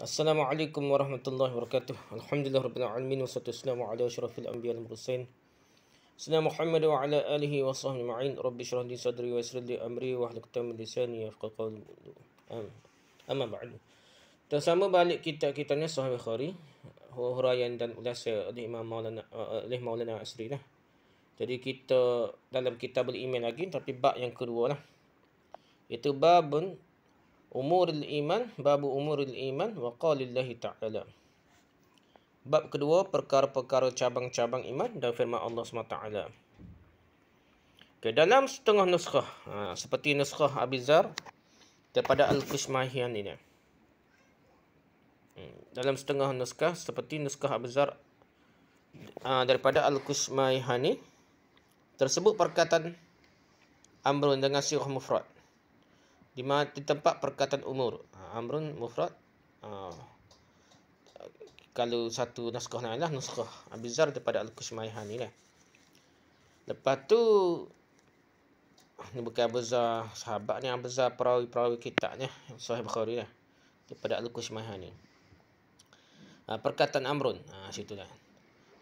السلام عليكم ورحمة الله وبركاته الحمد لله رب العالمين والصلاة والسلام على أشرف الأنبياء والمرسلين سيدنا محمد وعلى آله وصحبه أجمعين رب اشرح لي صدري ويسر لي أمري واحلل عقدة من لساني يفقهوا قولي أما بعد Tersama balik kitab-kitabnya Sahih Bukhari, huraian dan ulasan oleh Imam Maulana oleh Maulana Asri lah. Jadi kita dalam kitab al-Iman lagi tapi bab yang kedua lah. Itu babun Umurul iman, babu umurul iman wa qalillahi ta'ala. Bab kedua, perkara-perkara cabang-cabang iman dan firman Allah SWT. Okay, dalam setengah nuskah, ha, seperti nuskah Abizar daripada Al-Kishmahian ini. Hmm, dalam setengah nuskah, seperti nuskah Abizar ha, daripada Al-Kishmahian ini, tersebut perkataan Amrun dengan Syirah Mufrad di mana di tempat perkataan umur ha, amrun mufrad ha. kalau satu naskah nak lah naskah abizar daripada al-kusmaihan ni lah lepas tu ni bukan besar sahabat ni yang besar perawi-perawi kita ni sahih bukhari lah daripada al-kusmaihan ni ha, perkataan amrun situ lah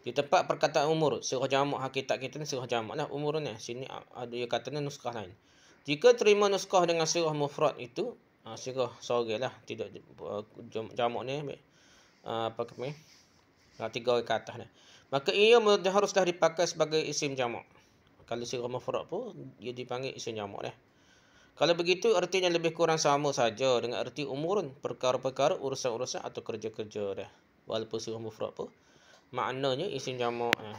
di tempat perkataan umur surah jamak hakikat kita ni surah jamak lah umur sini ada yang kata ni naskah lain jika terima nuskah dengan sirah mufrad itu, uh, sirah seorilah, tidak uh, jamuk ni, uh, apa kami, uh, tiga orang ke atas ni. Maka ia haruslah dipakai sebagai isim jamak. Kalau sirah mufrad pun, ia dipanggil isim jamuk ni. Lah. Kalau begitu, artinya lebih kurang sama saja dengan arti umur, perkara-perkara, urusan-urusan atau kerja-kerja dia. Walaupun sirah mufrad pun, maknanya isim jamak. uh,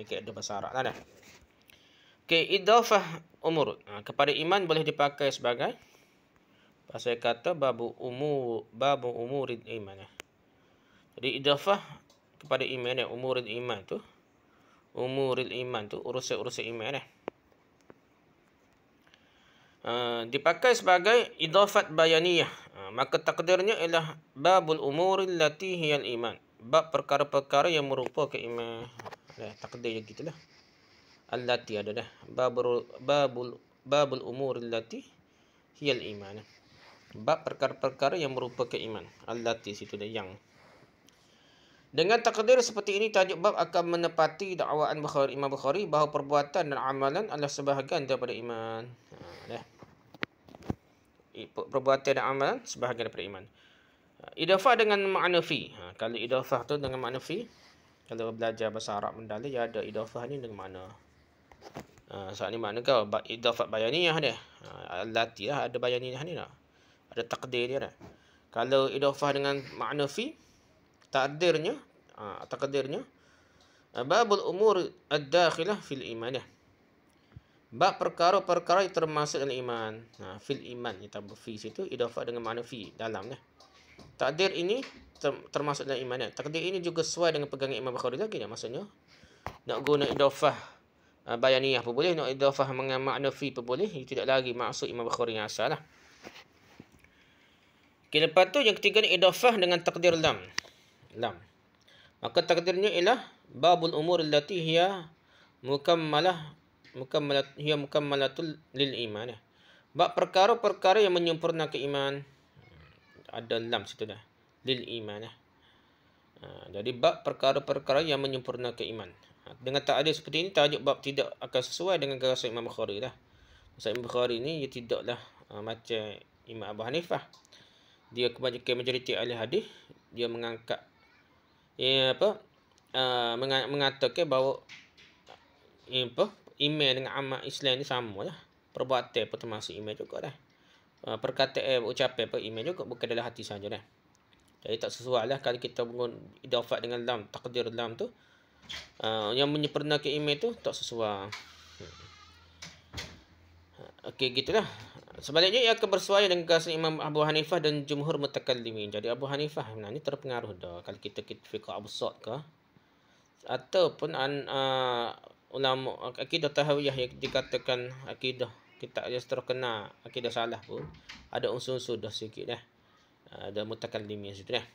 ni kayak ada bahasa Arab lah ni. Okey, idhafah umur. Ha, kepada iman boleh dipakai sebagai pasal kata babu umur babu umur iman. Eh. Jadi idhafah kepada iman eh umurid iman tu umur iman tu urusan-urusan iman eh. Ha, dipakai sebagai idhafat bayaniyah. Uh, maka takdirnya ialah babul umur latihiyal iman. Bab perkara-perkara yang merupakan iman. Eh, takdir yang gitulah. Al-Lati ada dah babul babul babul umur allati hiyal iman bab perkara-perkara yang merupakan iman lati situ dah yang dengan takdir seperti ini tajuk bab akan menepati dakwaan Bukhari Imam Bukhari bahawa perbuatan dan amalan adalah sebahagian daripada iman. Ha, perbuatan dan amalan sebahagian daripada iman. Idafah dengan makna fi. Ha, kalau idafah tu dengan makna fi, kalau belajar bahasa Arab mendalil, ya ada idafah ni dengan makna. Ha, saat ni mana kau idafat bayaniyah dia allati ha, lah ada bayaniyah ni tak ada takdir dia tak kalau idafah dengan makna fi takdirnya ah takdirnya babul umur ad-dakhilah fil iman bab perkara-perkara yang termasuk dalam iman ha, fil iman kita fi situ idafah dengan makna fi dalamnya takdir ini termasuk dalam iman ya. takdir ini juga sesuai dengan pegangan iman bukhari lagi ya. maksudnya nak guna idafah Ah, bayaniyah pun boleh. Nak idhafah dengan makna fi pun boleh. itu tidak lagi maksud Imam Bukhari yang asal lah. Okay, lepas tu yang ketiga ni idhafah dengan takdir lam. Lam. Maka takdirnya ialah babul umur allati hiya mukammalah mukammalat hiya mukammalatul lil iman. Bab perkara-perkara yang menyempurna keiman, ada lam situ dah. Lil iman. Ah, jadi bab perkara-perkara yang menyempurnakan iman. Dengan tak ada seperti ini, tajuk bab tidak akan sesuai dengan kerasa Imam Bukhari lah. Sebab Imam Bukhari ni, dia tidaklah uh, macam Imam Abu Hanifah. Dia kebanyakan majoriti ahli hadis, dia mengangkat, ya apa, uh, mengatakan bahawa ya apa, Imam dengan Ahmad Islam ni sama lah. Perbuatan pun termasuk Imam juga lah. Uh, perkataan eh, ucapan pun Imam juga, bukan dalam hati sahaja lah. Jadi tak sesuai lah kalau kita menggunakan idafat dengan lam, takdir lam tu, uh, yang menyempurna ke email tu tak sesuai. Okey gitulah. Sebaliknya ia akan bersuai dengan kasus Imam Abu Hanifah dan jumhur mutakallimin. Jadi Abu Hanifah sebenarnya terpengaruh dah kalau kita kita fiqh absurd ke ataupun an, uh, ulama akidah tahawiyah yang dikatakan akidah kita yang terkena akidah salah pun ada unsur-unsur dah sikit dah. Ada ah, mutakallimin situ dah. Ya.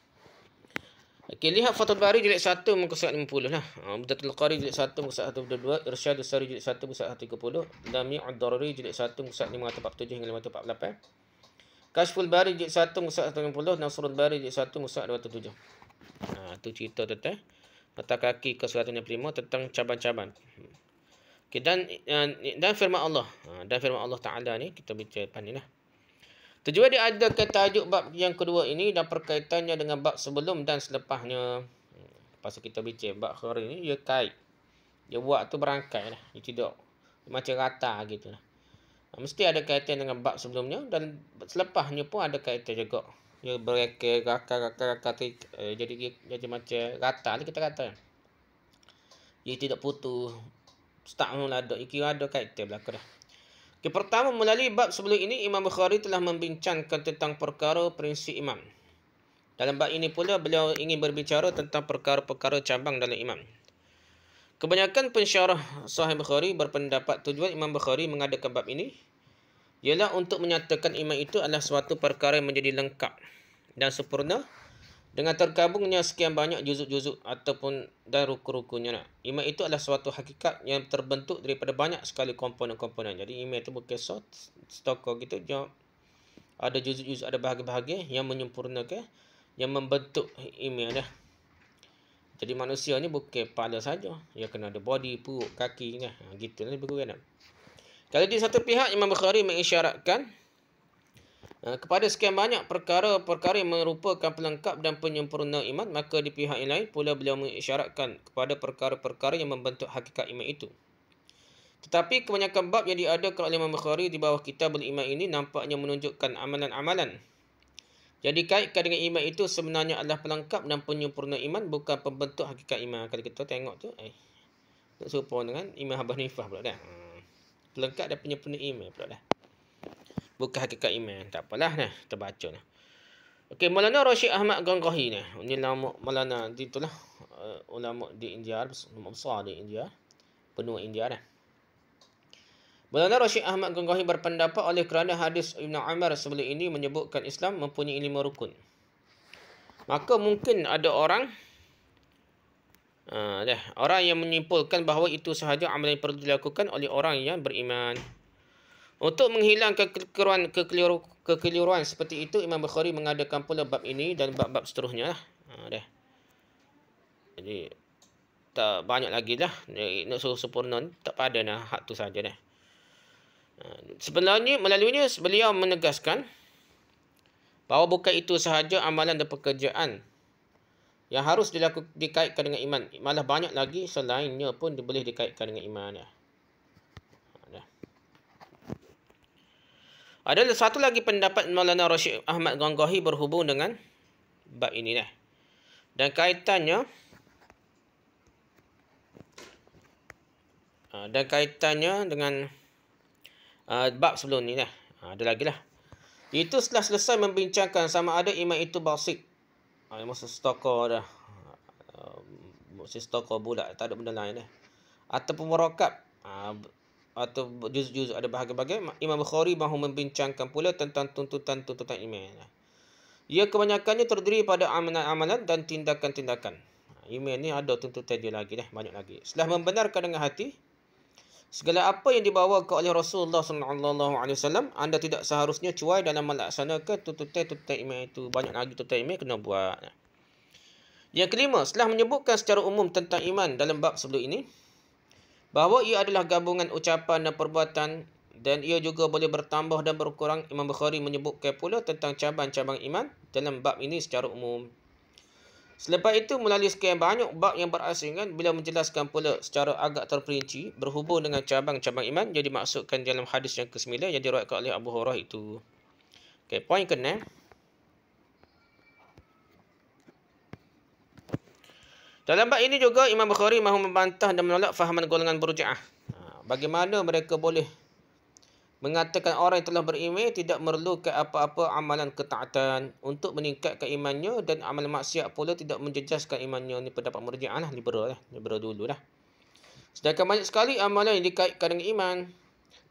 Okey, lihat Fathul Bari jilid 1 muka surat 50 lah. Ha, Mudatul Qari jilid 1 muka surat 122. Irsyad Usari jilid 1 muka surat 130. Dami Ad-Darari jilid 1 muka surat 547 hingga 548. Kashful Bari jilid 1 muka surat 150. Nasrul Bari jilid 1 muka surat 207. Ha, tu cerita tu teh. Mata kaki ke 165 tentang caban-caban. Hmm. Okay, dan, eh, dan, firman Allah. Ha, dan firman Allah Ta'ala ni kita baca depan lah. Tujuan dia ada kata tajuk bab yang kedua ini dan perkaitannya dengan bab sebelum dan selepasnya. Pasal kita bincang bab khari ini ia kait. Dia buat tu berangkai lah. Dia tidak. Dia macam rata gitu lah. Ha, mesti ada kaitan dengan bab sebelumnya dan selepasnya pun ada kaitan juga. Dia bereka, raka, raka, raka, eh, jadi, jadi macam rata lah kita kata. Dia tidak putus. Start pun ada. Ia kira ada kaitan belakang dah. Okay, pertama, melalui bab sebelum ini, Imam Bukhari telah membincangkan tentang perkara prinsip imam. Dalam bab ini pula, beliau ingin berbicara tentang perkara-perkara cabang dalam imam. Kebanyakan pensyarah sahih Bukhari berpendapat tujuan Imam Bukhari mengadakan bab ini ialah untuk menyatakan imam itu adalah suatu perkara yang menjadi lengkap dan sempurna dengan terkabungnya sekian banyak juzuk-juzuk ataupun dan ruku-rukunya. Nak. Iman itu adalah suatu hakikat yang terbentuk daripada banyak sekali komponen-komponen. Jadi iman itu bukan sot, stokoh gitu. Jom. Ada juzuk-juzuk, ada bahagia-bahagia yang menyempurnakan, yang membentuk iman. Dah. Jadi manusia ni bukan pada saja. ia kena ada body, perut, kaki. Nah. Ha, gitu lah Kalau di satu pihak Imam Bukhari mengisyaratkan Eh, kepada sekian banyak perkara-perkara yang merupakan pelengkap dan penyempurna iman, maka di pihak yang lain pula beliau mengisyaratkan kepada perkara-perkara yang membentuk hakikat iman itu. Tetapi kebanyakan bab yang diadakan oleh Imam Bukhari di bawah kitab iman ini nampaknya menunjukkan amalan-amalan. Jadi kaitkan dengan iman itu sebenarnya adalah pelengkap dan penyempurna iman bukan pembentuk hakikat iman. Kalau kita tengok tu, eh, tak serupa dengan Imam Abah Nifah pula dah. Hmm, pelengkap dan penyempurna iman pula dah bukan hakikat iman. Tak apalah nah, terbaca nah. Okey, Maulana Rashid Ahmad Gangrohi ni. Ini nama Maulana di itulah uh, ulama di India, ulama besar di India. Penua India dah. Maulana Rashid Ahmad Gangrohi berpendapat oleh kerana hadis Ibn Umar sebelum ini menyebutkan Islam mempunyai lima rukun. Maka mungkin ada orang uh, dah, orang yang menyimpulkan bahawa itu sahaja amalan yang perlu dilakukan oleh orang yang beriman. Untuk menghilangkan kekeliruan, kekeliru, kekeliruan seperti itu, Imam Bukhari mengadakan pula bab ini dan bab-bab seterusnya. Lah. Ha, dah. Jadi, tak banyak lagi lah Nak suruh sempurna, tak pada dah. Hak tu saja dah. Ha, sebenarnya, melaluinya beliau menegaskan bahawa bukan itu sahaja amalan dan pekerjaan yang harus dilakukan dikaitkan dengan iman. Malah banyak lagi selainnya pun boleh dikaitkan dengan iman. Ya. Ada satu lagi pendapat Maulana Rashid Ahmad Gonggohi berhubung dengan bab ini lah. Dan kaitannya ha, dan kaitannya dengan ha, bab sebelum ni lah. Ada lagi lah. Itu setelah selesai membincangkan sama ada iman itu basik. Ha, masa stokor dah. Um, masa stokor bulat. Tak ada benda lain lah. Ataupun merokap atau juz-juz ada bahagian-bahagian Imam Bukhari mahu membincangkan pula tentang tuntutan-tuntutan iman. Ia kebanyakannya terdiri pada amalan-amalan dan tindakan-tindakan. Iman ni ada tuntutan dia lagi dah, banyak lagi. Setelah membenarkan dengan hati, segala apa yang dibawakan oleh Rasulullah SAW, anda tidak seharusnya cuai dalam melaksanakan tuntutan-tuntutan iman itu. Banyak lagi tuntutan iman kena buat. Yang kelima, setelah menyebutkan secara umum tentang iman dalam bab sebelum ini, bahawa ia adalah gabungan ucapan dan perbuatan dan ia juga boleh bertambah dan berkurang Imam Bukhari menyebutkan pula tentang cabang-cabang iman dalam bab ini secara umum Selepas itu melalui sekian banyak bab yang berasingan bila menjelaskan pula secara agak terperinci berhubung dengan cabang-cabang iman yang dimaksudkan dalam hadis yang ke-9 yang diriwayatkan oleh Abu Hurairah itu. Okey, poin kena. Dalam bab ini juga Imam Bukhari mahu membantah dan menolak fahaman golongan Murji'ah. Ha, bagaimana mereka boleh mengatakan orang yang telah beriman tidak memerlukan apa-apa amalan ketaatan untuk meningkatkan imannya dan amal maksiat pula tidak menjejaskan imannya. Ini pendapat Murji'ah lah, liberal lah. Liberal dulu lah. Sedangkan banyak sekali amalan yang dikaitkan dengan iman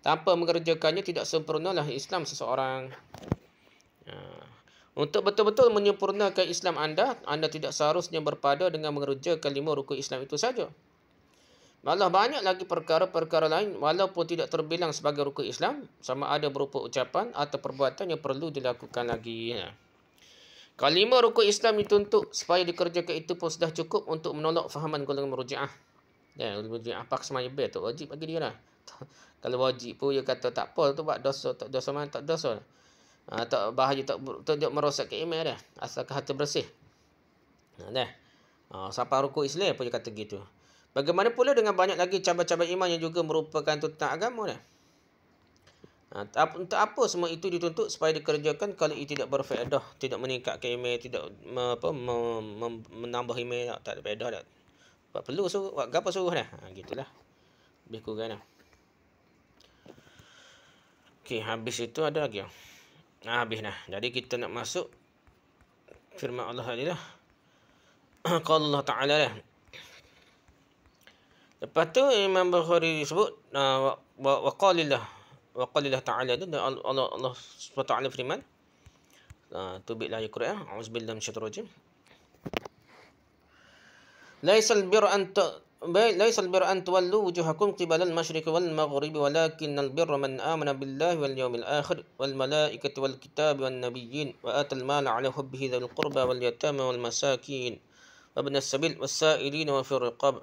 tanpa mengerjakannya tidak sempurnalah Islam seseorang. Untuk betul-betul menyempurnakan Islam anda, anda tidak seharusnya berpada dengan mengerjakan lima rukun Islam itu saja. Malah banyak lagi perkara-perkara lain walaupun tidak terbilang sebagai rukun Islam, sama ada berupa ucapan atau perbuatan yang perlu dilakukan lagi. Ya. Kalima rukun Islam dituntut supaya dikerjakan itu pun sudah cukup untuk menolak fahaman golongan merujiah. Ya, merujiah apa semai bel tu wajib bagi dia lah. Kalau wajib pun dia kata tak apa tu buat dosa, tak dosa mana tak dosa lah. Ha, tak bahaya tak tunjuk merosakkan iman dah. Asalkan hati bersih. Ha, dah. Ah ha, siapa rukuk Islam pun dia kata gitu. Bagaimana pula dengan banyak lagi cabar-cabar iman yang juga merupakan tuntutan agama dah. Ha, untuk apa semua itu dituntut supaya dikerjakan kalau ia tidak berfaedah, tidak meningkatkan iman, tidak apa mem, mem, menambah iman tak, tak ada faedah dah. Tak perlu suruh, buat apa suruh dah. Ha, gitulah. Lebih kurang dah. Okey, habis itu ada lagi. Nah, habis dah. Jadi kita nak masuk firman Allah tadi lah. Qala Allah Ta'ala lah. Lepas tu Imam Bukhari sebut ah, wa qalillah wa qalillah ta'ala tu Allah Allah Subhanahu ta'ala firman. Ah tu bila ayat Quran, auzubillahi minasyaitonir rajim. Laisal birra an ليس البر أن تولوا وجوهكم قبل المشرق والمغرب ولكن البر من آمن بالله واليوم الآخر والملائكة والكتاب والنبيين وآتى المال على حبه ذوي القربى واليتامى والمساكين وابن السبيل والسائلين وفي الرقاب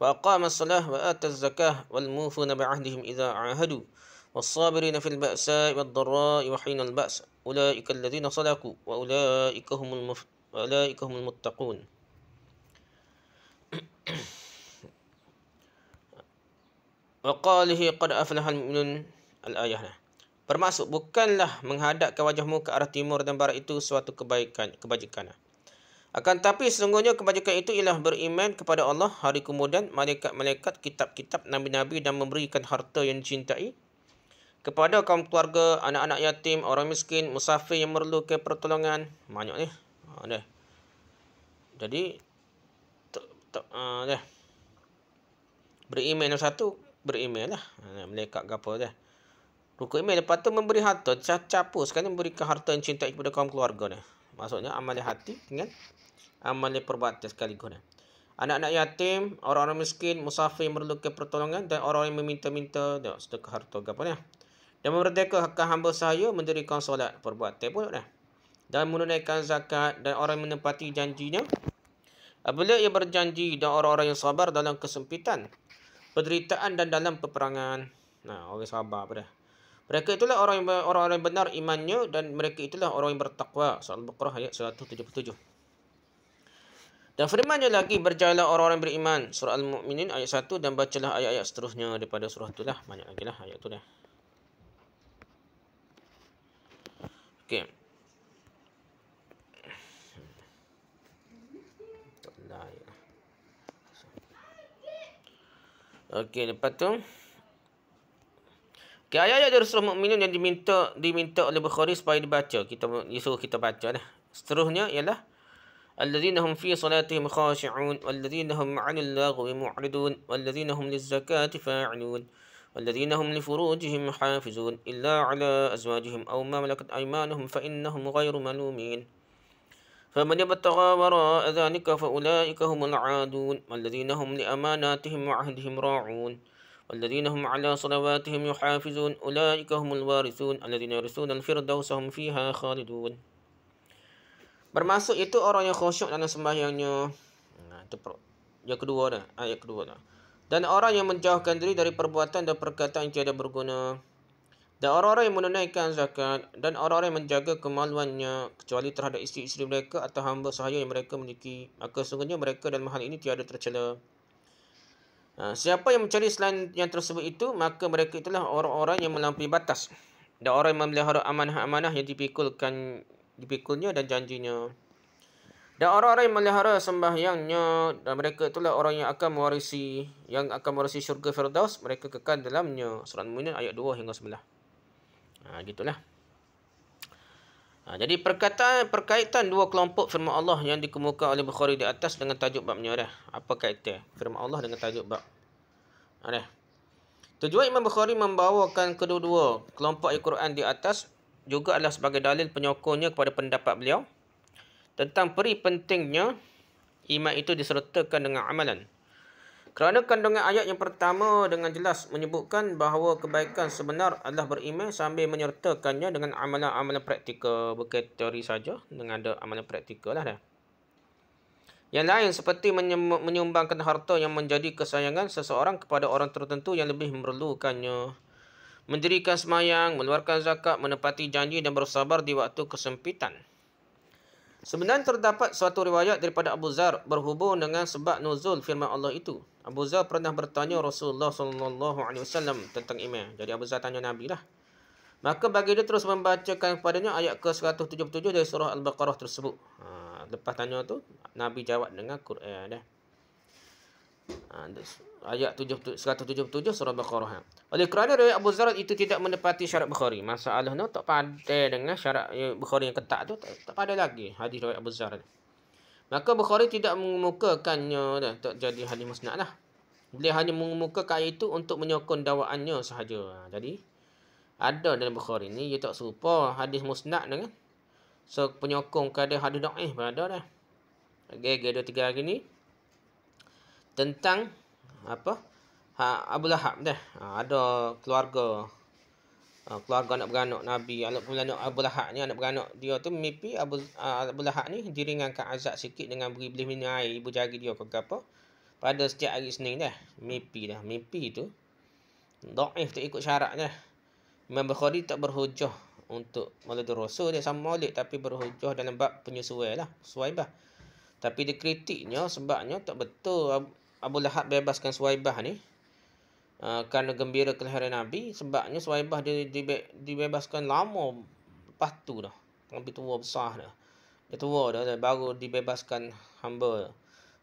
وأقام الصلاة وآتى الزكاة والموفون بعهدهم إذا عاهدوا والصابرين في البأساء والضراء وحين البأس أولئك الذين صدقوا وأولئك هم, المف... وأولئك هم المتقون Waqalihi qad aflahal mu'minun. Al-ayah lah. Bermaksud, bukanlah menghadapkan wajahmu ke arah timur dan barat itu suatu kebaikan, kebajikan lah. Akan tapi sesungguhnya kebajikan itu ialah beriman kepada Allah hari kemudian malaikat-malaikat kitab-kitab nabi-nabi dan memberikan harta yang dicintai kepada kaum keluarga, anak-anak yatim, orang miskin, musafir yang memerlukan pertolongan. Banyak ni. Ha, Jadi, tak, tak, ha, uh, beriman yang satu, beremail lah. Ha, melekat ke apa dah. Rukun email. Lepas tu memberi harta. Capur sekarang memberikan harta yang cinta kepada kaum keluarga ni. Maksudnya amalnya hati dengan amalnya perbuatan sekali ni. Anak-anak yatim, orang-orang miskin, musafir yang memerlukan pertolongan dan orang yang meminta-minta sedekah harta ke apa ni. Dan memerdekakan hamba sahaya mendirikan solat perbuatan pun ni. Dan menunaikan zakat dan orang yang menepati janjinya. Apabila ia berjanji dan orang-orang yang sabar dalam kesempitan penderitaan dan dalam peperangan. Nah, orang sabar pada. Mereka itulah orang orang, yang benar imannya dan mereka itulah orang yang bertakwa. Surah Al-Baqarah ayat 177. Dan firmannya lagi berjalan orang-orang beriman. Surah Al-Mu'minin ayat 1 dan bacalah ayat-ayat seterusnya daripada surah itulah. Banyak lagi lah ayat itu dah. Okay. Okey, lepas tu. Okey, ayat-ayat dari surah Mu'minun yang diminta diminta oleh Bukhari supaya dibaca. Kita disuruh kita baca dah. Seterusnya ialah الذين هم في صلاتهم خاشعون والذين هم عن اللغو معرضون والذين هم للزكاة فاعلون والذين هم لفروجهم حافظون إلا على أزواجهم أو ما ملكت أيمانهم فإنهم غير ملومين فمن ابتغى وراء ذلك فأولئك هم العادون والذين هم لأماناتهم وعهدهم راعون والذين هم على صلواتهم يحافظون أولئك هم الوارثون الذين يرثون الفردوس هم فيها خالدون Bermaksud itu orang yang khusyuk dalam sembahyangnya. Nah, itu yang kedua dah. Ayat kedua dah. Dan orang yang menjauhkan diri dari perbuatan dan perkataan yang tiada berguna. Dan orang-orang yang menunaikan zakat dan orang-orang yang menjaga kemaluannya kecuali terhadap isteri-isteri mereka atau hamba sahaya yang mereka miliki, maka sungguhnya mereka dan mahal ini tiada tercela. Ha, siapa yang mencari selain yang tersebut itu, maka mereka itulah orang-orang yang melampaui batas dan orang yang memelihara amanah-amanah yang dipikulkan dipikulnya dan janjinya. Dan orang-orang yang melihara sembahyangnya dan mereka itulah orang yang akan mewarisi yang akan mewarisi syurga Firdaus mereka kekal dalamnya. Surah Al-Mu'minun ayat 2 hingga 9. Ha, gitulah. Ha, jadi perkataan perkaitan dua kelompok firman Allah yang dikemukakan oleh Bukhari di atas dengan tajuk bab menyerah. Apa kaitan firman Allah dengan tajuk bab? Ada. Tujuan Imam Bukhari membawakan kedua-dua kelompok Al-Quran di atas juga adalah sebagai dalil penyokongnya kepada pendapat beliau tentang peri pentingnya iman itu disertakan dengan amalan. Kerana kandungan ayat yang pertama dengan jelas menyebutkan bahawa kebaikan sebenar adalah beriman sambil menyertakannya dengan amalan-amalan praktikal. Bukan teori saja dengan ada amalan praktikal lah dah. Yang lain seperti menyumbangkan harta yang menjadi kesayangan seseorang kepada orang tertentu yang lebih memerlukannya. Mendirikan semayang, meluarkan zakat, menepati janji dan bersabar di waktu kesempitan. Sebenarnya terdapat suatu riwayat daripada Abu Zar berhubung dengan sebab nuzul firman Allah itu. Abu Zar pernah bertanya Rasulullah sallallahu alaihi wasallam tentang iman. Jadi Abu Zar tanya Nabi lah. Maka bagi dia terus membacakan kepadanya ayat ke-177 dari surah Al-Baqarah tersebut. Ha, lepas tanya tu Nabi jawab dengan Quran dah. Ya. Ha, ayat 177 surah Al-Baqarah. Oleh kerana riwayat Abu Zarat itu tidak menepati syarat Bukhari. Masalahnya tak pada dengan syarat Bukhari yang ketat itu tak, tak padai lagi hadis riwayat Abu Zarat. Maka Bukhari tidak mengemukakannya dan tak jadi hadis musnah. lah. Beliau hanya mengemukakan itu untuk menyokong dakwaannya sahaja. Ha, jadi ada dalam Bukhari ini dia tak serupa hadis musnah dengan so penyokong kepada hadis dhaif pada dah. Okey, dua tiga hari ni tentang apa ha, Abu Lahab dah ha, ada keluarga ha, keluarga anak beranak Nabi anak beranak Abu Lahab ni anak beranak dia tu mimpi Abu, ha, Abu Lahab ni diringankan azab sikit dengan beri beli minum air ibu jari dia ke apa pada setiap hari Senin dah mimpi dah mimpi tu daif tak ikut syarat dah Imam Bukhari tak berhujah untuk Maulidur Rasul dia sama Maulid tapi berhujah dalam bab penyesuaian lah suaibah tapi dikritiknya sebabnya tak betul Abu Lahab bebaskan Suhaibah ni uh, kerana gembira kelahiran Nabi sebabnya Suhaibah dia dibe, dibebaskan lama lepas tu dah lebih tua besar dah dia tua dah dia baru dibebaskan hamba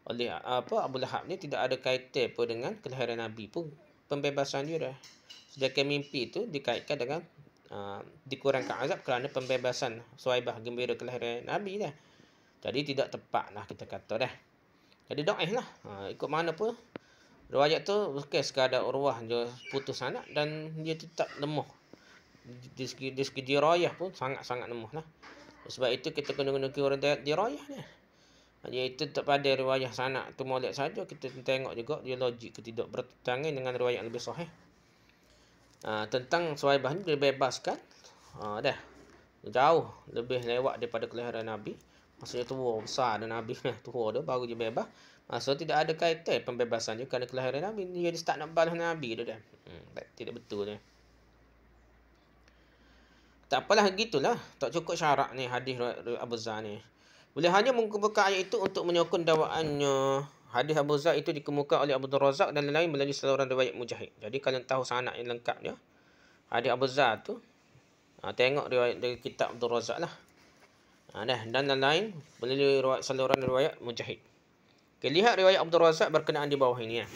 oleh apa Abu Lahab ni tidak ada kaitan pun dengan kelahiran Nabi pun pembebasan dia dah sedangkan mimpi tu dikaitkan dengan uh, dikurangkan azab kerana pembebasan Suhaibah gembira kelahiran Nabi dah jadi tidak tepat lah kita kata dah jadi eh lah. Ha, ikut mana pun. Ruayat tu bukan sekadar urwah je putus sana dan dia tetap lemah. Di segi, di segi dirayah pun sangat-sangat lemah lah. Sebab itu kita kena guna keyword dirayah ni. itu tak pada riwayat sana. tu molek saja kita tengok juga dia logik ke tidak bertentangan dengan riwayat lebih sahih. Ha, tentang suaibah bahan dibebaskan. Ha, dah. Jauh lebih lewat daripada kelahiran Nabi. Maksudnya tua besar dan Nabi tua dia baru je bebas. Maksud tidak ada kaitan pembebasan dia kerana kelahiran Nabi. Dia just tak nak balas Nabi tu dia. Hmm, tidak betul dia. Tak apalah gitulah. Tak cukup syarat ni hadis Abu Zah ni. Boleh hanya mengkemukakan ayat itu untuk menyokong dakwaannya. Hadis Abu Zah itu dikemukakan oleh Abu Razak dan lain-lain melalui saluran riwayat Mujahid. Jadi kalian tahu sanak yang lengkapnya. Hadis Abu Zah tu. Ha, tengok riwayat dari kitab Abu Razak lah. Nah, dan lain-lain melalui riwayat, saluran riwayat Mujahid. Okay, lihat riwayat Abdul Razak berkenaan di bawah ini ya.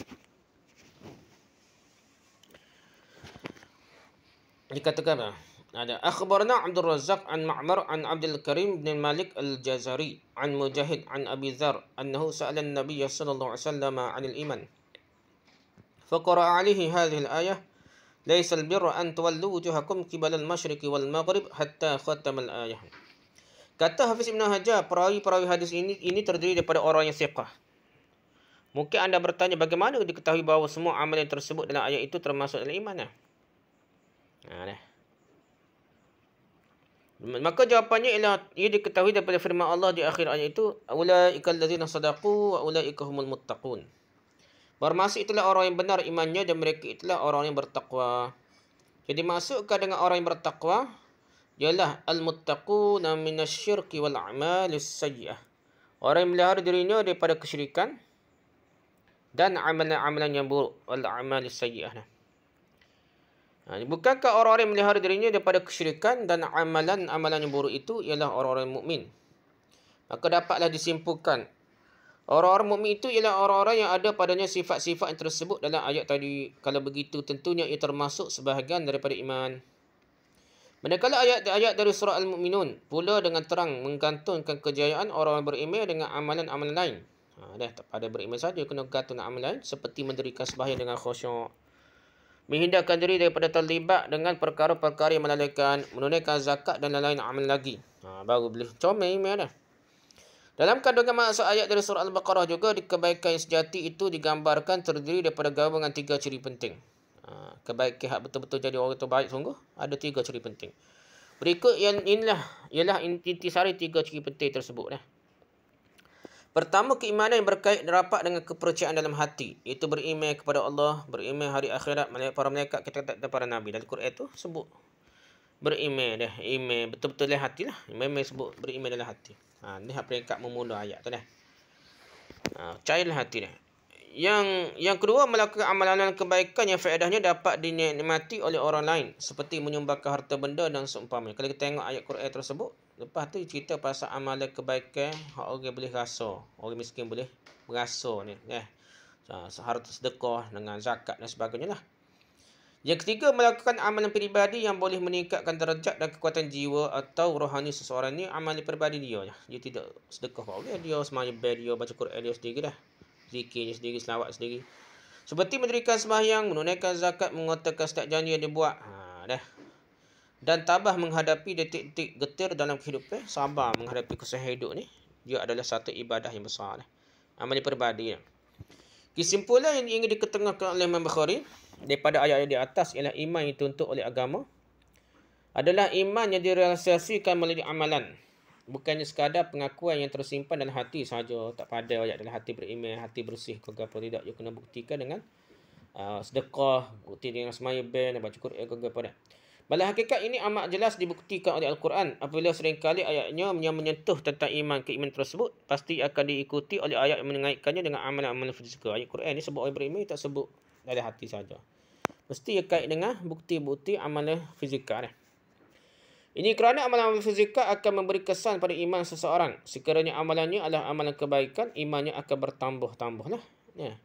Dikatakan ada akhbarna Abdul Razak an Ma'mar an Abdul Karim bin Malik al-Jazari an Mujahid an Abi Dzar annahu sa'ala an sallallahu alaihi wasallam 'anil iman. فقرأ عليه هذه الآية ليس البر أن تولوا وجوهكم قبل المشرق والمغرب حتى ختم الآية Kata Hafiz Ibn Hajar, perawi-perawi hadis ini ini terdiri daripada orang yang siqah. Mungkin anda bertanya bagaimana diketahui bahawa semua amal yang tersebut dalam ayat itu termasuk dalam iman. Ya? Eh? Ha, nah, Maka jawapannya ialah ia diketahui daripada firman Allah di akhir ayat itu. Ula'ikal ladhina sadaku wa ula'ikahumul muttaqun. Bermaksud itulah orang yang benar imannya dan mereka itulah orang yang bertakwa. Jadi masukkah dengan orang yang bertakwa? ialah al-muttaquna minasy-syirki wal amalis sayyi'ah. Orang yang melihara dirinya daripada kesyirikan dan amalan-amalan yang buruk wal amalis sayyi'ah. Ha, bukankah orang-orang yang melihara dirinya daripada kesyirikan dan amalan-amalan yang buruk itu ialah orang-orang mukmin? Maka dapatlah disimpulkan Orang-orang mukmin itu ialah orang-orang yang ada padanya sifat-sifat yang tersebut dalam ayat tadi. Kalau begitu tentunya ia termasuk sebahagian daripada iman. Manakala ayat-ayat dari surah Al-Mu'minun pula dengan terang menggantungkan kejayaan orang beriman dengan amalan-amalan lain. Ha, dah, tak pada beriman saja kena gantung amalan lain seperti mendirikan sebahaya dengan khusyuk. Menghindarkan diri daripada terlibat dengan perkara-perkara yang melalaikan, menunaikan zakat dan lain-lain amalan lagi. Ha, baru boleh comel iman dah. Dalam kandungan maksud ayat dari surah Al-Baqarah juga, kebaikan sejati itu digambarkan terdiri daripada gabungan tiga ciri penting. Ah, kebaikan hak betul-betul jadi orang tu baik sungguh ada tiga ciri penting berikut yang inilah ialah intisari tiga ciri penting tersebut eh. pertama keimanan yang berkait rapat dengan kepercayaan dalam hati itu beriman kepada Allah beriman hari akhirat melihat para malaikat kita kata para nabi dalam Quran itu sebut beriman dah iman betul-betul dalam hati lah memang sebut beriman dalam hati ha ni peringkat memula ayat tu dah ha, cairlah hati dah yang yang kedua melakukan amalan-amalan kebaikan yang faedahnya dapat dinikmati oleh orang lain seperti menyumbangkan harta benda dan seumpamanya. Kalau kita tengok ayat Quran tersebut, lepas tu cerita pasal amalan kebaikan, hak orang boleh rasa, orang miskin boleh berasa ni, eh. Ha, harta sedekah dengan zakat dan sebagainya lah. Yang ketiga, melakukan amalan peribadi yang boleh meningkatkan derajat dan kekuatan jiwa atau rohani seseorang ni amalan peribadi dia. Lah. Dia tidak sedekah kepada orang. Dia semuanya bayar dia, baca Quran dia sendiri dah zikir sendiri, selawat sendiri. Seperti mendirikan sembahyang, menunaikan zakat, mengotakkan setiap janji yang dibuat. Ha, dah. Dan tabah menghadapi detik-detik getir dalam kehidupan. Eh? Sabar menghadapi kesusahan hidup ni. Dia adalah satu ibadah yang besar. Eh? Amal perbadi. Eh? Kesimpulan yang ingin diketengahkan oleh Imam Bukhari daripada ayat-ayat di atas ialah iman yang dituntut oleh agama adalah iman yang direalisasikan melalui amalan bukannya sekadar pengakuan yang tersimpan dalam hati sahaja tak pada ayat dalam hati beriman hati bersih ke apa tidak you kena buktikan dengan uh, sedekah bukti dengan semaya ban dan baca Quran ke apa tidak Balai hakikat ini amat jelas dibuktikan oleh Al-Quran. Apabila seringkali ayatnya yang menyentuh tentang iman keiman tersebut, pasti akan diikuti oleh ayat yang mengaitkannya dengan amalan-amalan fizikal. Ayat Quran ini sebab oleh beriman, tak sebut dari hati saja. Mesti ia kait dengan bukti-bukti amalan fizikal. Eh. Ini kerana amalan-amalan fizikal akan memberi kesan pada iman seseorang. Sekiranya amalannya adalah amalan kebaikan, imannya akan bertambah tambah Ya.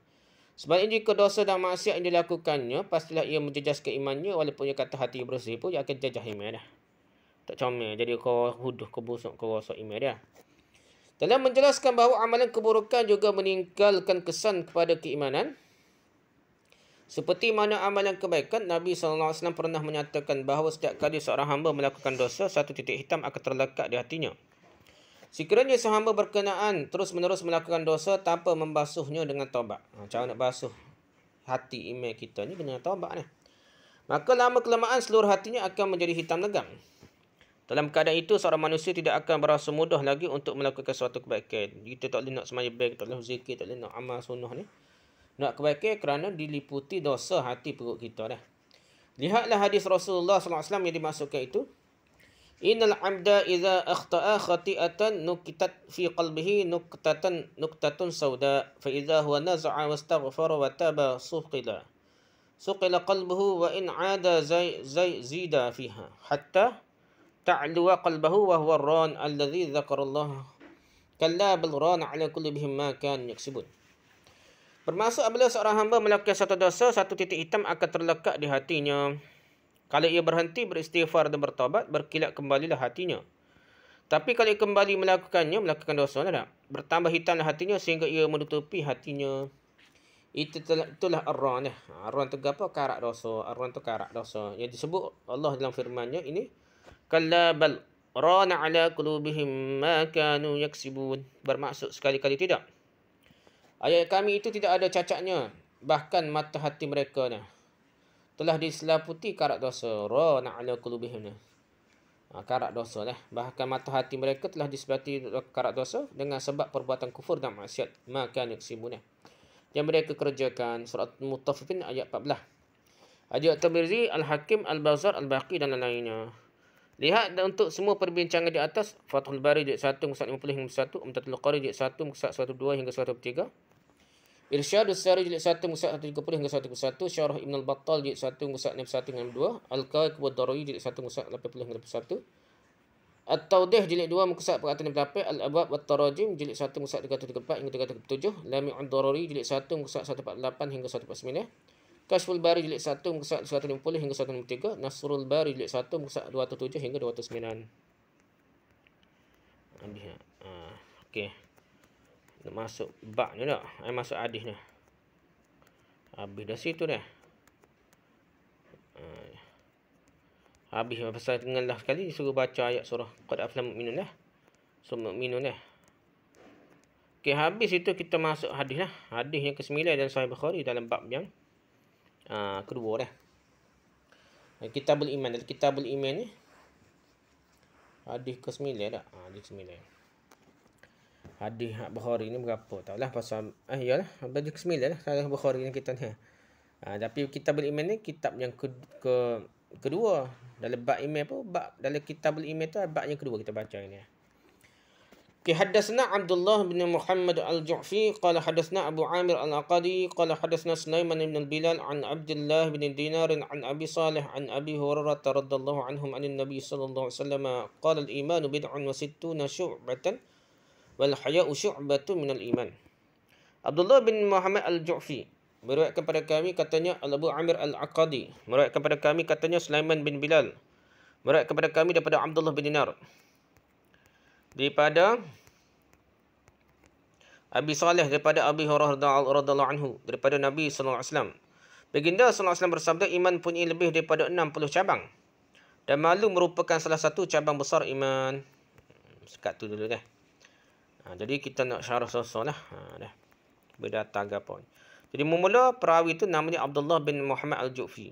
Sebaliknya, jika dosa dan maksiat yang dilakukannya, pastilah ia menjejaskan imannya walaupun ia kata hati bersih pun, ia akan jejas iman dah. Tak comel. Jadi kau huduh, kau busuk, kau rosak iman dah. Dalam menjelaskan bahawa amalan keburukan juga meninggalkan kesan kepada keimanan, seperti mana amalan kebaikan, Nabi SAW pernah menyatakan bahawa setiap kali seorang hamba melakukan dosa, satu titik hitam akan terlekat di hatinya. Sekiranya seorang hamba berkenaan terus-menerus melakukan dosa tanpa membasuhnya dengan taubat. Ha, macam nak basuh hati email kita ni dengan taubat ni. Maka lama kelamaan seluruh hatinya akan menjadi hitam legam. Dalam keadaan itu, seorang manusia tidak akan berasa mudah lagi untuk melakukan suatu kebaikan. Kita tak boleh nak semaya baik, tak boleh zikir, tak boleh nak amal sunnah ni nak kebaikan kerana diliputi dosa hati perut kita dah. Lihatlah hadis Rasulullah SAW yang dimasukkan itu. Innal amda, iza akhta'a khati'atan nukitat fi qalbihi nuktatan nuktatun sawda fa iza huwa naz'a wastaghfar wa taba suqila suqila qalbuhu wa in 'ada zay, zay zida fiha hatta ta'lu qalbuhu wa huwa ar-ran alladhi dhakara Allah kalla ran 'ala kulli bihim ma kan yaksubun Bermaksud apabila seorang hamba melakukan satu dosa, satu titik hitam akan terlekat di hatinya. Kalau ia berhenti beristighfar dan bertobat, berkilat kembalilah hatinya. Tapi kalau ia kembali melakukannya, melakukan dosa, tak, tak? bertambah hitamlah hatinya sehingga ia menutupi hatinya. Itu telah itulah arwan. Ya. Ha, arwan itu apa? Karak dosa. Arwan itu karak dosa. Yang disebut Allah dalam firmannya ini. Kalla bal rana ala kulubihim ma kanu yaksibun. Bermaksud sekali-kali tidak. Ayat kami itu tidak ada cacatnya. Bahkan mata hati mereka ni. Telah diselaputi karak dosa. Rana ala kulubihna. Ha, karak dosa lah. Bahkan mata hati mereka telah disebati karak dosa dengan sebab perbuatan kufur dan maksiat. Maka nyaksimunah. Yang mereka kerjakan surat Mutafifin ayat 14. Ayat Tabrizi, Al-Hakim, Al-Bazar, Al-Baqi dan lain-lainnya. al hakim al bazar al baqi dan lain lainnya Lihat dan untuk semua perbincangan di atas Fathul Bari jilid 1 muka 50 hingga 1, Umtatul Qari jilid 1 muka 102 hingga 103. Irsyad Sari jilid 1 muka 130 hingga 101, Syarah Ibn battal jilid 1 muka 61 hingga 2, Al-Kaid wa Darawi jilid 1 muka 80 hingga 101. At-Tawdih jilid 2 muka 148, Al-Abab wa Tarajim jilid 1 muka 334 hingga 337, Lami'ud Darawi jilid 1 muka 148 hingga 149. Kasful Bari jilid 1 muka surat 150 hingga 163, Nasrul Bari jilid 1 muka surat 207 hingga 209. Habis ah. Okey. Nak masuk bab ni dah. Ai eh, masuk hadis ni. Habis dah situ dah. Ha. Habis pasal dengan lah sekali suruh baca ayat surah Qad aflam mu'minun lah. So mu'minun lah. Okey habis itu kita masuk hadis lah. Hadis yang ke-9 dan sahih Bukhari dalam bab yang Ha, kedua dah. Kita beli iman. Dalam kita beli iman ni. Hadis ke sembilan tak? Ha, hadis ke sembilan. Hadis Hak Bukhari ni berapa? Tak lah pasal. Eh, ya lah. Hadis ke sembilan lah. Hadis Bukhari ni kita ni. Ha, ha tapi kita beli iman ni. Kitab yang ke, ke, kedua. Dalam bak iman pun. Bak, dalam kita beli iman tu. Bak yang kedua kita baca ni. Ha. Okay, hadasna Abdullah bin Muhammad al-Ju'fi, qala hadasna Abu Amir al-Aqadi, qala hadasna Sulaiman bin al-Bilal an Abdullah bin Dinar an Abi Salih an Abi Hurairah radhiyallahu anhum anin Nabi sallallahu alaihi wasallam qala al-iman bid'un wa sittuna syu'batan wal haya'u syu'batu min al-iman. Abdullah bin Muhammad al-Ju'fi meriwayatkan kepada kami katanya Abu Amir al-Aqadi meriwayatkan kepada kami katanya Sulaiman bin Bilal meriwayatkan kepada kami daripada Abdullah bin Dinar daripada Abi Saleh daripada Abi Hurairah radhiallahu anhu daripada Nabi sallallahu alaihi wasallam. Baginda sallallahu alaihi wasallam bersabda iman punya lebih daripada 60 cabang. Dan malu merupakan salah satu cabang besar iman. Sekat tu dulu kan. Ha, jadi kita nak syarah sosok lah. Ha, dah. Berdata pun. Jadi mula-mula perawi tu namanya Abdullah bin Muhammad Al-Jufi.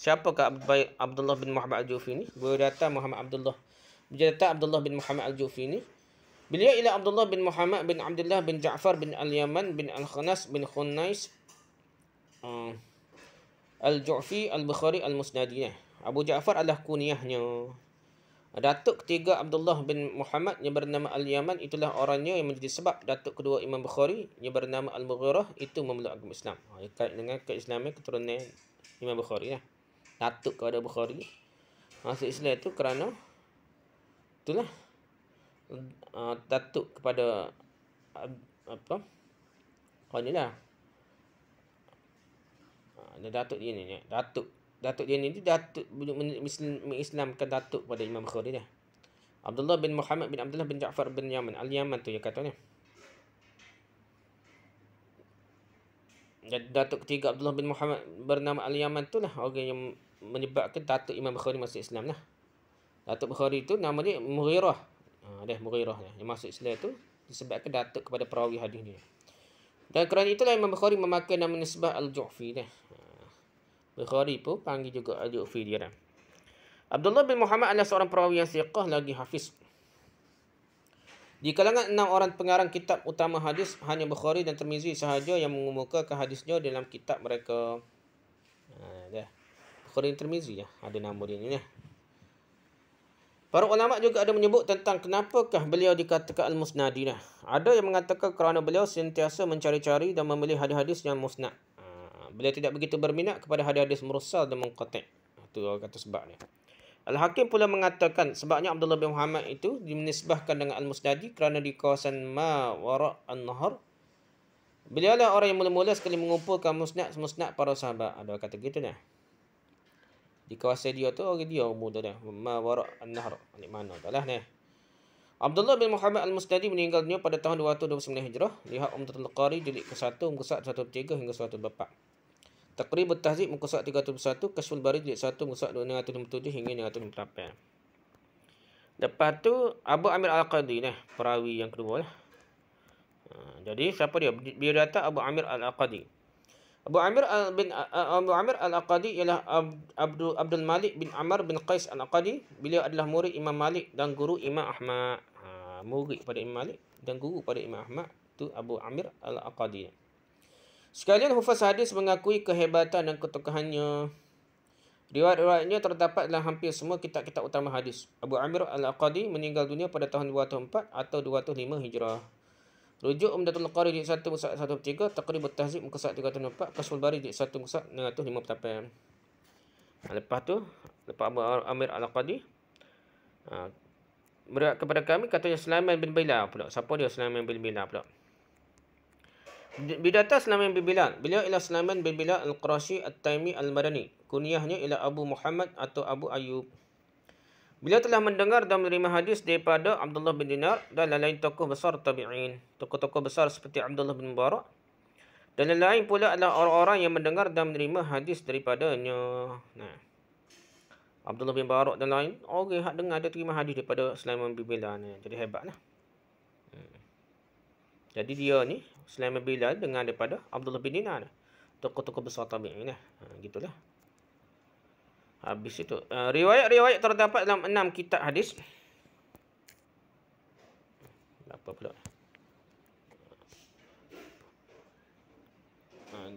Siapakah Abdullah bin Muhammad Al-Jufi ni? Berdata Muhammad Abdullah berkata Abdullah bin Muhammad Al-Jufri ni beliau ialah Abdullah bin Muhammad bin Abdullah bin Ja'far bin Al-Yaman bin Al-Khanas bin Khunais uh, Al-Ju'fi Al-Bukhari Al-Musnadi Abu Ja'far adalah kuniahnya Datuk ketiga Abdullah bin Muhammad yang bernama Al-Yaman itulah orangnya yang menjadi sebab Datuk kedua Imam Bukhari yang bernama Al-Mughirah itu memeluk agama Islam. Ha, kait dengan keislaman keturunan Imam Bukhari lah. Datuk kepada Bukhari. Masuk Islam itu kerana itulah uh, Datuk kepada uh, apa kau oh, ni lah ada ah, datuk dia ni datuk datuk dia ni dia datuk mengislamkan datuk pada Imam Bukhari dia Abdullah bin Muhammad bin Abdullah bin Ja'far bin Yaman Al-Yaman tu yang katanya Jadi datuk ketiga Abdullah bin Muhammad bernama Al-Yaman tu lah orang yang menyebabkan datuk Imam Bukhari masuk Islam lah Datuk Bukhari itu nama dia Mughirah. Ha, dia Mughirah. Yang masuk Islam tu disebabkan datuk kepada perawi hadis ni. Dan kerana itulah Imam Bukhari memakai nama nisbah Al-Ju'fi. Ha, Bukhari pun panggil juga Al-Ju'fi dia. Dah. Abdullah bin Muhammad adalah seorang perawi yang siqah lagi hafiz. Di kalangan enam orang pengarang kitab utama hadis, hanya Bukhari dan Termizi sahaja yang mengumumkan hadisnya dalam kitab mereka. Ha, dah. Bukhari dan Termizi ya. ada nama dia ni. Ya. Para ulama juga ada menyebut tentang kenapakah beliau dikatakan al-musnadinah. Ada yang mengatakan kerana beliau sentiasa mencari-cari dan memilih hadis-hadis yang musnad. Ha, beliau tidak begitu berminat kepada hadis-hadis mursal dan munqati'. Itu kata sebabnya. Al-Hakim pula mengatakan sebabnya Abdullah bin Muhammad itu dinisbahkan dengan Al-Musnadi kerana di kawasan Ma Wara' An-Nahr. Beliau lah orang yang mula-mula sekali mengumpulkan musnad-musnad para sahabat. Ada kata gitu dah di kawasan dia tu orang dia umur tu dah ma wara an-nahr ni mana taklah ni Abdullah bin Muhammad Al-Mustadi meninggal dunia pada tahun 229 Hijrah. Lihat Umm Tatul Qari jilid ke-1, muka 133 hingga 104. Takrib Tahzib muka 331, Kasul Bari jilid 1, muka 257 hingga 258. Lepas tu Abu Amir Al-Qadi nah, perawi yang kedua lah. Ha, jadi siapa dia? Dia datang Abu Amir Al-Qadi. Abu Amir al bin Abu Amir al Aqadi ialah Abdul Abdul Malik bin Amr bin Qais al Aqadi. Beliau adalah murid Imam Malik dan guru Imam Ahmad. Ha, murid pada Imam Malik dan guru pada Imam Ahmad itu Abu Amir al Aqadi. Sekalian Hufaz Hadis mengakui kehebatan dan ketokohannya. Riwayat-riwayatnya terdapat dalam hampir semua kitab-kitab utama hadis. Abu Amir al-Aqadi meninggal dunia pada tahun 204 atau 205 Hijrah. Rujuk Umdatul Qari di 1 Musa 13, Taqrib Tahzib muka surat 304, Kasmul Bari di 1 Musa 558. Lepas tu, lepas Amir Al-Qadi, ha, kepada kami katanya Sulaiman bin Bilal pula. Siapa dia Sulaiman bin Bilal pula? Bidata Sulaiman bin Bilal. Beliau ialah Sulaiman bin Bilal Al-Qurashi Al-Taimi Al-Madani. Kuniahnya ialah Abu Muhammad atau Abu Ayub. Beliau telah mendengar dan menerima hadis daripada Abdullah bin Dinar dan lain-lain tokoh besar tabi'in. Tokoh-tokoh besar seperti Abdullah bin Mubarak. Dan lain-lain pula adalah orang-orang yang mendengar dan menerima hadis daripadanya. Nah. Abdullah bin Barak dan lain orang okay, yang dengar dia terima hadis daripada Sulaiman bin Bilal ni. Jadi hebatlah. Hmm. Jadi dia ni Sulaiman bin Bilal dengar daripada Abdullah bin Dinar Tokoh-tokoh besar tabi'in ni. Ha, gitulah. Habis itu. Riwayat-riwayat uh, eh, terdapat dalam enam kitab hadis. Apa pula?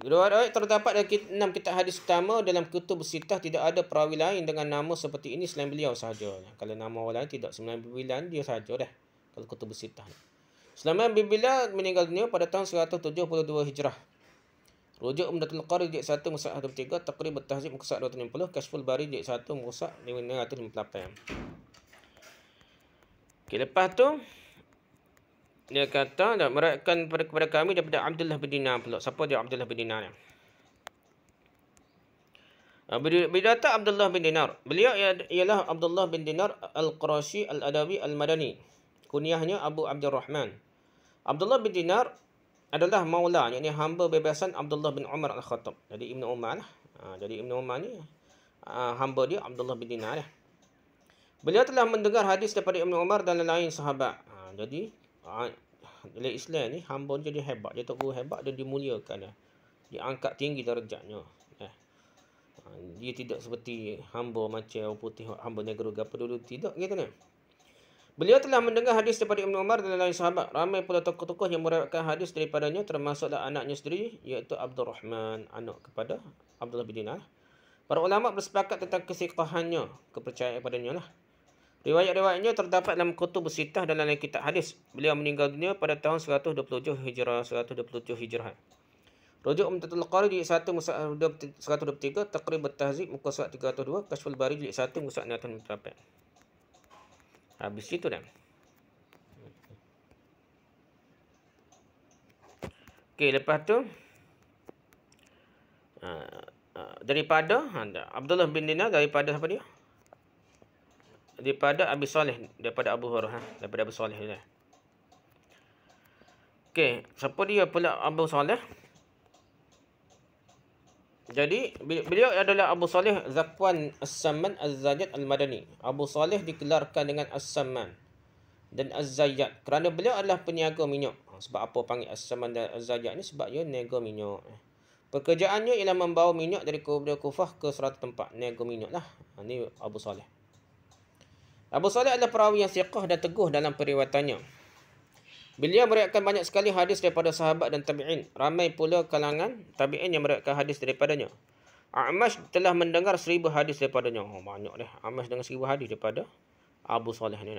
Riwayat-riwayat terdapat dalam enam kitab hadis utama ha, dalam kutub sitah tidak ada perawi lain dengan nama seperti ini selain beliau sahaja. Kalau nama orang lain tidak, selain beliau dia sahaja dah. Kalau kutub sitah. Selama bin meninggal dunia pada tahun 172 Hijrah. Rujuk Umdatul Qari jilid 1 muka 153, Taqrib At-Tahzib muka 250, Kashful Bari jilid 1 muka 558. Okey, lepas tu dia kata dah kepada, kepada kami daripada Abdullah bin Dinar pula. Siapa dia Abdullah bin Dinar ni? Ah, Bidata Abdullah bin Dinar. Beliau ialah Abdullah bin Dinar Al-Qurashi Al-Adawi Al-Madani. Kuniahnya Abu Abdul Rahman. Abdullah bin Dinar adalah maula yakni hamba bebasan Abdullah bin Umar Al-Khattab. Jadi Ibnu Umar lah. jadi Ibnu Umar ni ha, hamba dia Abdullah bin Dinar lah. Beliau telah mendengar hadis daripada Ibnu Umar dan lain-lain sahabat. Ha, jadi dalam Islam ni hamba ni jadi hebat, dia tokoh hebat dan dimuliakan dia. Diangkat tinggi darjatnya. Eh, dia tidak seperti hamba macam putih hamba negeri apa dulu tidak gitu ni. Kan? Beliau telah mendengar hadis daripada Ibn Umar dan lain lain sahabat. Ramai pula tokoh-tokoh yang meriwayatkan hadis daripadanya termasuklah anaknya sendiri iaitu Abdul Rahman anak kepada Abdullah bin Dinar. Para ulama bersepakat tentang kesiqahannya, kepercayaan padanya lah. Riwayat-riwayatnya terdapat dalam kutub bersitah dan lain-lain kitab hadis. Beliau meninggal dunia pada tahun 127 Hijrah, 127 Hijrah. Rujuk Umtah Tulqari di 1 Musa 123, Taqrib Bertahzib, Muka Surat 302, Kashful Bari di 1 Musa 908 habis itu dan okey lepas tu ah, ah, daripada ah, Abdullah bin Dinar daripada siapa dia daripada Abi Saleh daripada Abu Hurairah ha, daripada Abu Saleh dia okey siapa dia pula Abu Saleh jadi beliau adalah Abu Salih Zakwan as saman Az-Zayyad Al-Madani. Abu Salih dikelarkan dengan as saman dan Az-Zayyad kerana beliau adalah peniaga minyak. Ha, sebab apa panggil as saman dan Az-Zayyad ni sebab dia niaga minyak. Eh, pekerjaannya ialah membawa minyak dari Kubra Kufah ke serata tempat. Niaga minyak lah. Ini ha, Abu Salih. Abu Salih adalah perawi yang siqah dan teguh dalam periwatannya. Beliau meriakkan banyak sekali hadis daripada sahabat dan tabi'in. Ramai pula kalangan tabi'in yang meriakkan hadis daripadanya. Amash telah mendengar seribu hadis daripadanya. Oh, banyak dah. Amash dengar seribu hadis daripada Abu Salih ni.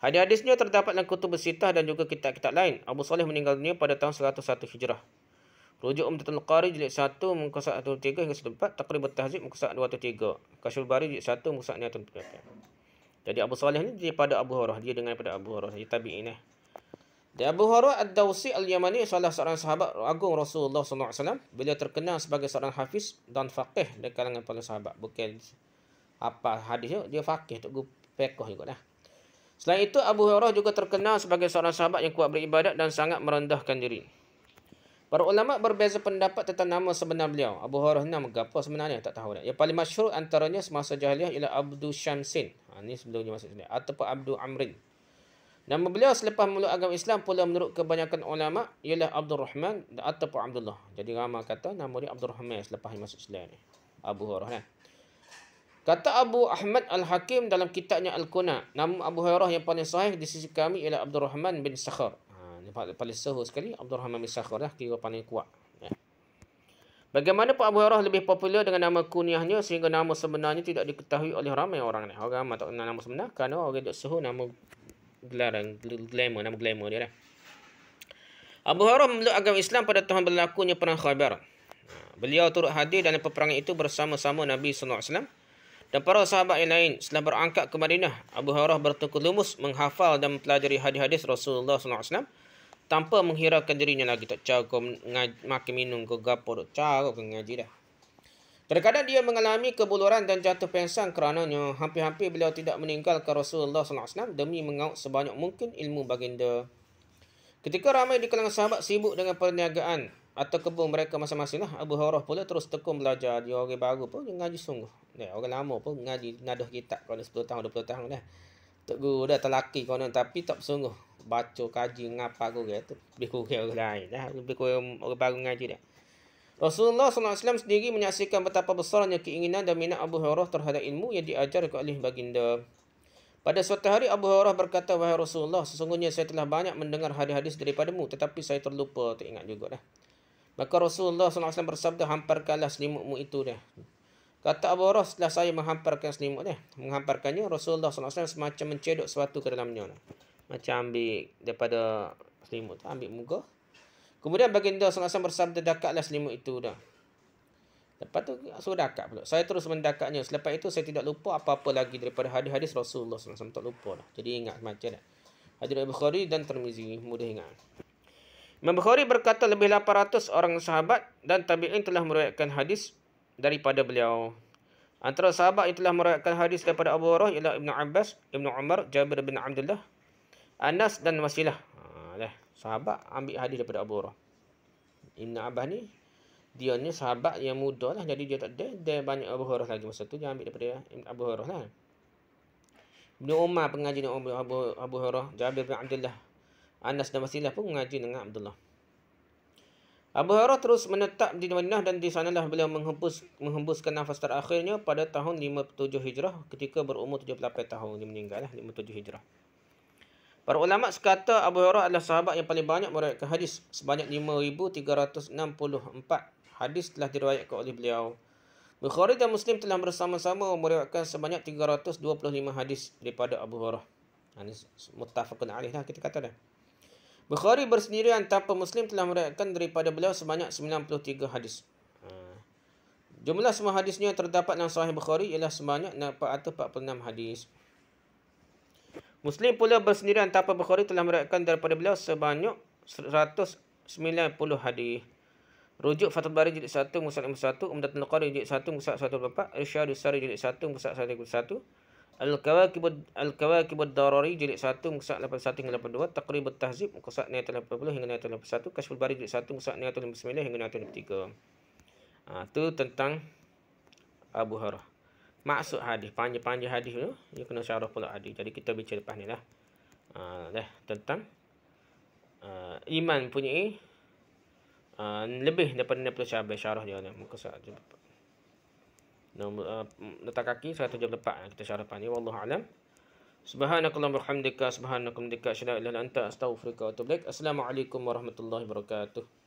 Hadis-hadisnya terdapat dalam kutub bersitah dan juga kitab-kitab lain. Abu Salih meninggal dunia pada tahun 101 Hijrah. Rujuk Umtah qari Jilid 1, Muka Saat 3 hingga 4, Takrib Tahzib, Muka Saat 2 3. Kasyul Bari, Jilid 1, Muka Saat 3. Jadi Abu Salih ni daripada Abu Hurairah, dia dengar daripada Abu Hurairah, dia tabi'in eh. Di Abu Hurairah Ad-Dawsi Al-Yamani salah seorang sahabat agung Rasulullah SAW beliau terkenal sebagai seorang hafiz dan faqih di kalangan para sahabat. Bukan apa hadis dia faqih tak gua fekoh juga dah. Selain itu Abu Hurairah juga terkenal sebagai seorang sahabat yang kuat beribadat dan sangat merendahkan diri. Para ulama berbeza pendapat tentang nama sebenar beliau. Abu Hurairah nama apa sebenarnya tak tahu dah. Yang paling masyhur antaranya semasa jahiliah ialah Abdul Syamsin. Ha ni sebelumnya masuk sini ataupun Abdul Amrin. Nama beliau selepas memeluk agama Islam pula menurut kebanyakan ulama ialah Abdul Rahman ataupun Abdullah. Jadi ramai kata nama dia Abdul Rahman selepas dia masuk Islam ni. Abu Hurairah. Kan? Kata Abu Ahmad Al-Hakim dalam kitabnya Al-Kuna, nama Abu Hurairah yang paling sahih di sisi kami ialah Abdul Rahman bin Sakhar paling, paling sekali Abdul Rahman bin Sakhar lah eh, kira paling kuat ya. Bagaimana Pak Abu Hurairah lebih popular dengan nama kunyahnya sehingga nama sebenarnya tidak diketahui oleh ramai orang ni. Orang ramai tak kenal nama sebenar kan? orang duk sahur nama gelaran glamour nama glamour dia lah. Abu Hurairah memeluk agama Islam pada tahun berlakunya perang Khaybar. Beliau turut hadir dalam peperangan itu bersama-sama Nabi sallallahu alaihi wasallam dan para sahabat yang lain setelah berangkat ke Madinah, Abu Hurairah bertukar lumus menghafal dan mempelajari hadis-hadis Rasulullah SAW tanpa menghiraukan dirinya lagi tak cakap kau makin minum kau gapo tak cakap kau ngaji dah terkadang dia mengalami kebuluran dan jatuh pingsan kerananya hampir-hampir beliau tidak meninggalkan Rasulullah Sallallahu Alaihi Wasallam demi mengaut sebanyak mungkin ilmu baginda ketika ramai di kalangan sahabat sibuk dengan perniagaan atau kebun mereka masing-masing lah. Abu Hurairah pula terus tekun belajar. Dia orang baru pun ngaji sungguh. Dia orang lama pun ngaji nadah kitab. Kalau 10 tahun, 20 tahun dah. Tok guru dah terlaki konon tapi tak sungguh baca kaji ngapa aku ke tu lebih kurang orang lain dah lebih kurang orang baru ngaji dah Rasulullah SAW sendiri menyaksikan betapa besarnya keinginan dan minat Abu Hurairah terhadap ilmu yang diajar oleh baginda. Pada suatu hari Abu Hurairah berkata, Wahai Rasulullah, sesungguhnya saya telah banyak mendengar hadis-hadis daripadamu, tetapi saya terlupa, tak ingat juga dah. Maka Rasulullah SAW bersabda, hamparkanlah selimutmu itu dah. Kata Abu Hurairah setelah saya menghamparkan selimut dah. Menghamparkannya, Rasulullah SAW semacam mencedok sesuatu ke dalamnya. Macam ambil daripada selimut tu. Ambil muka. Kemudian baginda sengasam bersabda dakatlah selimut itu dah. Lepas tu suruh dakat pula. Saya terus mendakaknya. Selepas itu saya tidak lupa apa-apa lagi daripada hadis-hadis Rasulullah SAW. Tak lupa lah. Jadi ingat macam dah. Hadir Bukhari dan Termizi. Mudah ingat. Imam Bukhari berkata lebih 800 orang sahabat dan tabi'in telah meruatkan hadis daripada beliau. Antara sahabat yang telah meruatkan hadis daripada Abu Hurairah ialah Ibn Abbas, Ibn Umar, Jabir bin Abdullah, Anas dan Wasilah. Ha, sahabat ambil hadis daripada Abu Hurairah. Ibn Abbas ni dia ni sahabat yang muda lah jadi dia tak ada dia banyak Abu Hurairah lagi masa tu dia ambil daripada Ibn Abu Hurairah lah. Ibn Umar pengaji dengan Abu Abu, Abu Hurairah, Jabir bin Abdullah. Anas dan Wasilah pun mengaji dengan Abdullah. Abu Hurairah terus menetap di Madinah dan di sana lah beliau menghembus menghembuskan nafas terakhirnya pada tahun 57 Hijrah ketika berumur 78 tahun dia meninggal lah 57 Hijrah. Para ulama sekata Abu Hurairah adalah sahabat yang paling banyak meriwayatkan hadis sebanyak 5364 hadis telah diriwayatkan oleh beliau. Bukhari dan Muslim telah bersama-sama meriwayatkan sebanyak 325 hadis daripada Abu Hurairah. Ha, ini muttafaqun alaih lah kita kata dah. Bukhari bersendirian tanpa Muslim telah meriwayatkan daripada beliau sebanyak 93 hadis. Ha. Jumlah semua hadisnya terdapat dalam Sahih Bukhari ialah sebanyak 446 hadis. Muslim pula bersendirian tanpa Bukhari telah meriwayatkan daripada beliau sebanyak 190 hadis. Rujuk Fathul Bari jilid 1 Musnad 1, umdatul qari jilid 1 Musnad 104, Irsyad Sari jilid 1 Musnad 101. Al-Kawakib Al-Kawakib Ad-Darari jilid 1 Musnad 81 hingga 82, Taqrib Al-Tahzib Musnad 180 hingga 81, Kashful Bari jilid 1 Musnad 159 hingga 183. Ah tu tentang Abu Hurairah maksud hadis panjang-panjang hadis tu dia kena syarah pula hadis jadi kita bincang lepas ni lah uh, dah, tentang uh, iman punya uh, lebih daripada 60 syarah syarah dia ni muka sah nombor uh, letak kaki 174 kita syarah pani wallahu alam subhanakallah hamdika subhanakum dika syada ila anta astaghfiruka wa atubu assalamualaikum warahmatullahi wabarakatuh